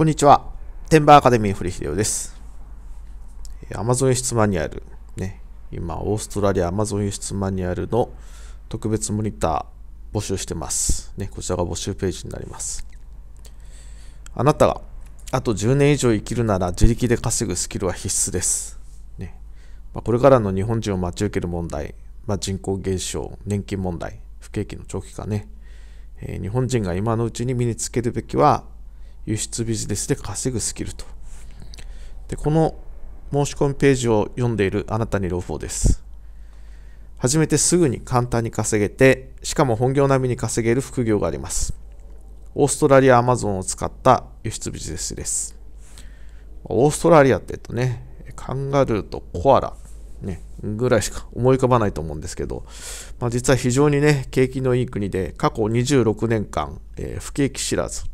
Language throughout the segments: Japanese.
こんにちは。テンバーアカデミー堀秀夫です。アマゾン輸出マニュアル、ね、今、オーストラリアアマゾン輸出マニュアルの特別モニター募集してます。ね、こちらが募集ページになります。あなたがあと10年以上生きるなら自力で稼ぐスキルは必須です。ねまあ、これからの日本人を待ち受ける問題、まあ、人口減少、年金問題、不景気の長期化ね、えー、日本人が今のうちに身につけるべきは輸出ビジネスで稼ぐスキルと。で、この申し込みページを読んでいるあなたに朗報です。始めてすぐに簡単に稼げて、しかも本業並みに稼げる副業があります。オーストラリアアマゾンを使った輸出ビジネスです。オーストラリアって言うとね、カンガルーとコアラ、ね、ぐらいしか思い浮かばないと思うんですけど、まあ、実は非常にね、景気のいい国で過去26年間、えー、不景気知らず、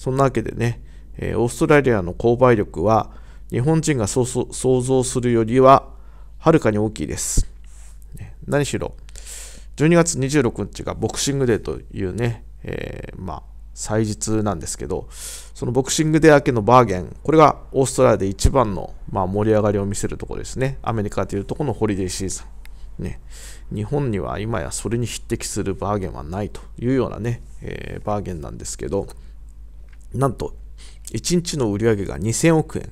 そんなわけでね、えー、オーストラリアの購買力は日本人が想像するよりははるかに大きいです。何しろ、12月26日がボクシングデーというね、えー、まあ、祭日なんですけど、そのボクシングデー明けのバーゲン、これがオーストラリアで一番の、まあ、盛り上がりを見せるところですね。アメリカというところのホリデーシーズン。ね、日本には今やそれに匹敵するバーゲンはないというようなね、えー、バーゲンなんですけど、なんと、1日の売り上げが2000億円。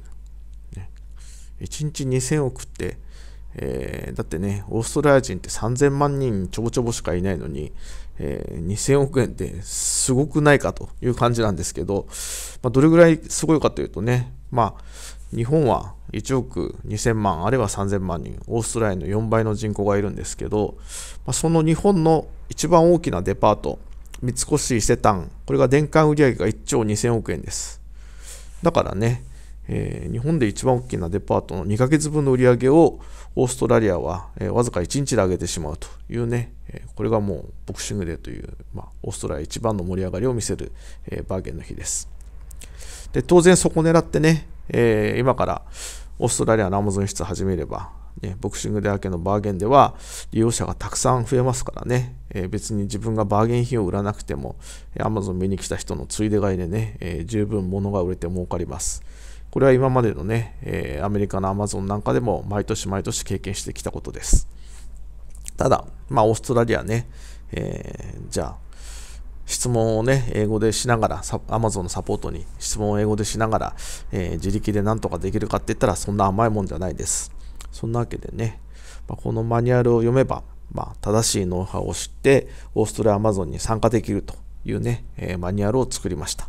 1日2000億って、えー、だってね、オーストラリア人って3000万人ちょぼちょぼしかいないのに、えー、2000億円ってすごくないかという感じなんですけど、まあ、どれぐらいすごいかというとね、まあ、日本は1億2000万、あるいは3000万人、オーストラリアの4倍の人口がいるんですけど、まあ、その日本の一番大きなデパート、三越伊勢丹、これが年間売上が1兆2000億円です。だからね、えー、日本で一番大きなデパートの2ヶ月分の売り上げをオーストラリアは、えー、わずか1日で上げてしまうというね、えー、これがもうボクシングデーという、まあ、オーストラリア一番の盛り上がりを見せる、えバーゲンの日です。で当然そこ狙ってね、え今からオーストラリアのアマゾン室始めれば、ね、ボクシングで明けのバーゲンでは利用者がたくさん増えますからね、えー、別に自分がバーゲン費を売らなくても、えー、Amazon 見に来た人のついで買いでね、えー、十分物が売れて儲かります。これは今までのね、えアメリカの Amazon なんかでも毎年毎年経験してきたことです。ただ、まあ、オーストラリアね、えじゃあ、質問をね、英語でしながら、Amazon のサポートに質問を英語でしながら、えー、自力で何とかできるかって言ったら、そんな甘いもんじゃないです。そんなわけでね、まこのマニュアルを読めば、まあ、正しいノウハウを知って、オーストラリア・アマゾンに参加できるというね、えマニュアルを作りました。